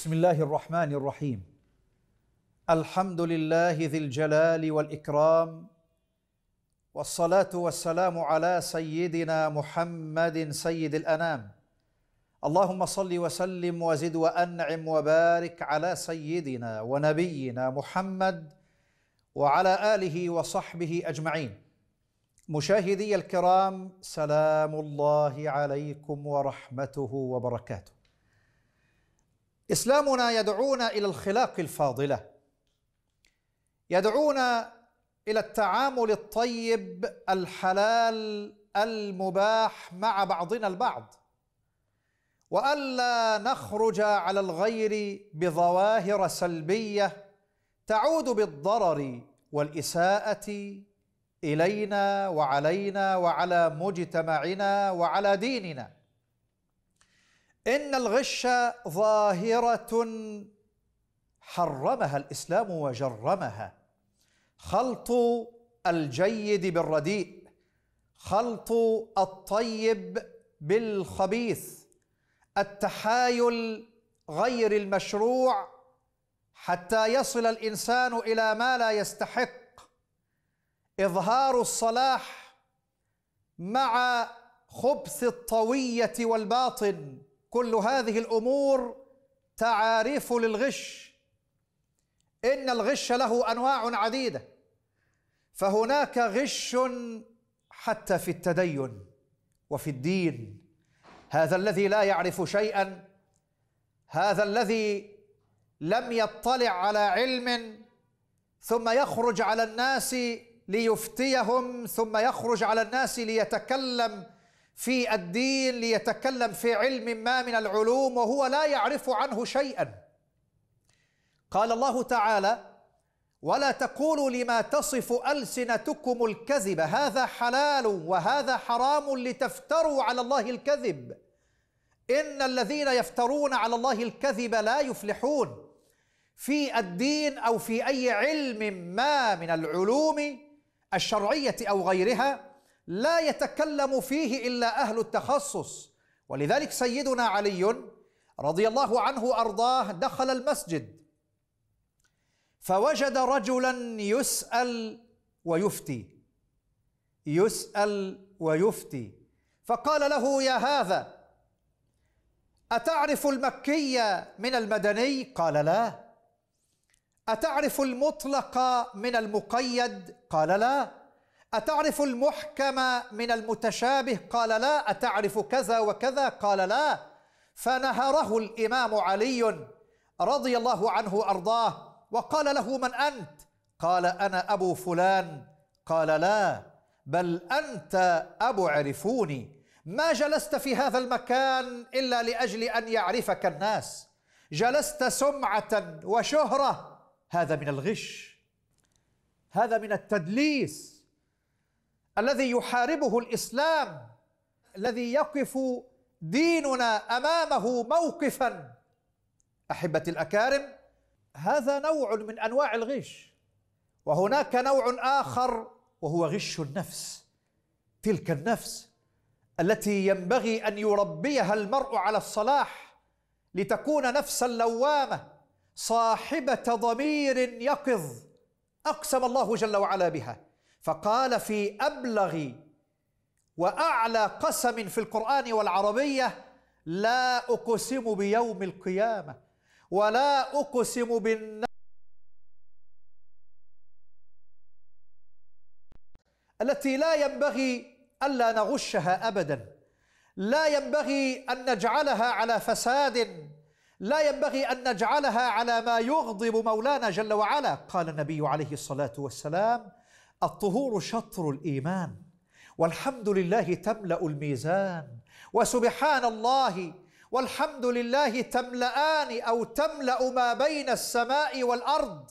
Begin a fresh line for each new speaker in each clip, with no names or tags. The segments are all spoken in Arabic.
بسم الله الرحمن الرحيم الحمد لله ذي الجلال والاكرام والصلاه والسلام على سيدنا محمد سيد الانام اللهم صل وسلم وزد وانعم وبارك على سيدنا ونبينا محمد وعلى اله وصحبه اجمعين مشاهدي الكرام سلام الله عليكم ورحمته وبركاته إسلامنا يدعونا إلى الخلاق الفاضلة يدعونا إلى التعامل الطيب الحلال المباح مع بعضنا البعض والا نخرج على الغير بظواهر سلبيه تعود بالضرر والاساءه الينا وعلينا وعلى مجتمعنا وعلى ديننا ان الغش ظاهره حرمها الاسلام وجرمها خلط الجيد بالرديء خلط الطيب بالخبيث التحايل غير المشروع حتى يصل الانسان الى ما لا يستحق اظهار الصلاح مع خبث الطويه والباطن كل هذه الامور تعاريف للغش ان الغش له انواع عديده فهناك غش حتى في التدين وفي الدين هذا الذي لا يعرف شيئا هذا الذي لم يطلع على علم ثم يخرج على الناس ليفتيهم ثم يخرج على الناس ليتكلم في الدين ليتكلم في علم ما من العلوم وهو لا يعرف عنه شيئا قال الله تعالى ولا تقولوا لما تصف السنتكم الكذب هذا حلال وهذا حرام لتفتروا على الله الكذب ان الذين يفترون على الله الكذب لا يفلحون في الدين او في اي علم ما من العلوم الشرعيه او غيرها لا يتكلم فيه الا اهل التخصص ولذلك سيدنا علي رضي الله عنه ارضاه دخل المسجد فوجد رجلا يسال ويفتي يسال ويفتي فقال له يا هذا اتعرف المكي من المدني قال لا اتعرف المطلق من المقيد قال لا أتعرف المحكم من المتشابه قال لا أتعرف كذا وكذا قال لا فنهره الإمام علي رضي الله عنه أرضاه وقال له من أنت قال أنا أبو فلان قال لا بل أنت أبو عرفوني ما جلست في هذا المكان إلا لأجل أن يعرفك الناس جلست سمعة وشهرة هذا من الغش هذا من التدليس الذي يحاربه الاسلام الذي يقف ديننا امامه موقفا احبتي الاكارم هذا نوع من انواع الغش وهناك نوع اخر وهو غش النفس تلك النفس التي ينبغي ان يربيها المرء على الصلاح لتكون نفسا لوامه صاحبه ضمير يقظ اقسم الله جل وعلا بها فقال في أبلغ وأعلى قسم في القرآن والعربية لا أقسم بيوم القيامة ولا أقسم بالنار التي لا ينبغي ألا نغشها أبدا لا ينبغي أن نجعلها على فساد لا ينبغي أن نجعلها على ما يغضب مولانا جل وعلا قال النبي عليه الصلاة والسلام الطهور شطر الايمان والحمد لله تملا الميزان وسبحان الله والحمد لله تملأان أو تملأ ما بين السماء والأرض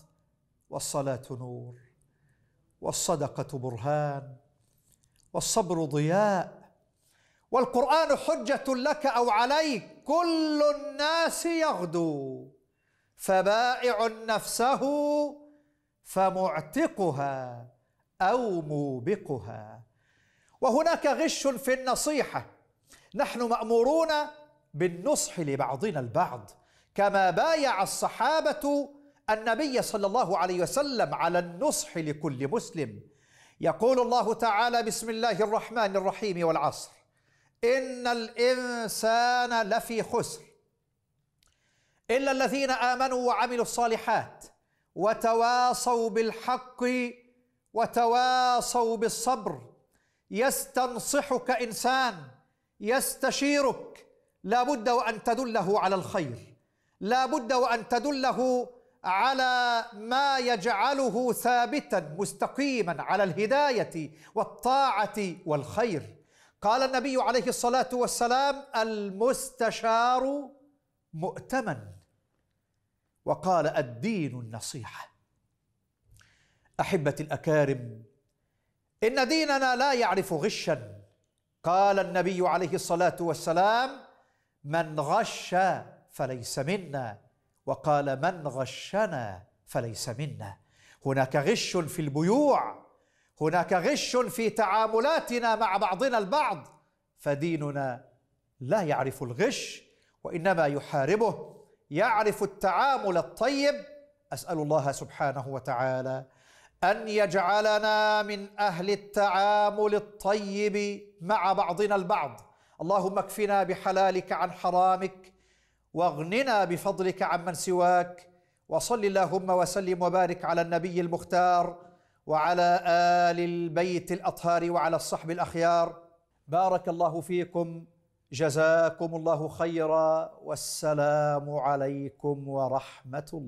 والصلاة نور والصدقة برهان والصبر ضياء والقرآن حجة لك أو عليك كل الناس يغدو فبائع نفسه فمعتقها او موبقها وهناك غش في النصيحه نحن مامورون بالنصح لبعضنا البعض كما بايع الصحابه النبي صلى الله عليه وسلم على النصح لكل مسلم يقول الله تعالى بسم الله الرحمن الرحيم والعصر ان الانسان لفي خسر الا الذين امنوا وعملوا الصالحات وتواصوا بالحق وتواصوا بالصبر يستنصحك انسان يستشيرك لا بد وان تدله على الخير لا بد وان تدله على ما يجعله ثابتا مستقيما على الهدايه والطاعه والخير قال النبي عليه الصلاه والسلام المستشار مؤتمن وقال الدين النصيحه احبتي الاكارم ان ديننا لا يعرف غشا قال النبي عليه الصلاه والسلام من غش فليس منا وقال من غشنا فليس منا هناك غش في البيوع هناك غش في تعاملاتنا مع بعضنا البعض فديننا لا يعرف الغش وانما يحاربه يعرف التعامل الطيب اسال الله سبحانه وتعالى أن يجعلنا من أهل التعامل الطيب مع بعضنا البعض اللهم اكفنا بحلالك عن حرامك واغننا بفضلك عمن سواك وصل اللهم وسلم وبارك على النبي المختار وعلى آل البيت الأطهار وعلى الصحب الأخيار بارك الله فيكم جزاكم الله خيرا والسلام عليكم ورحمة الله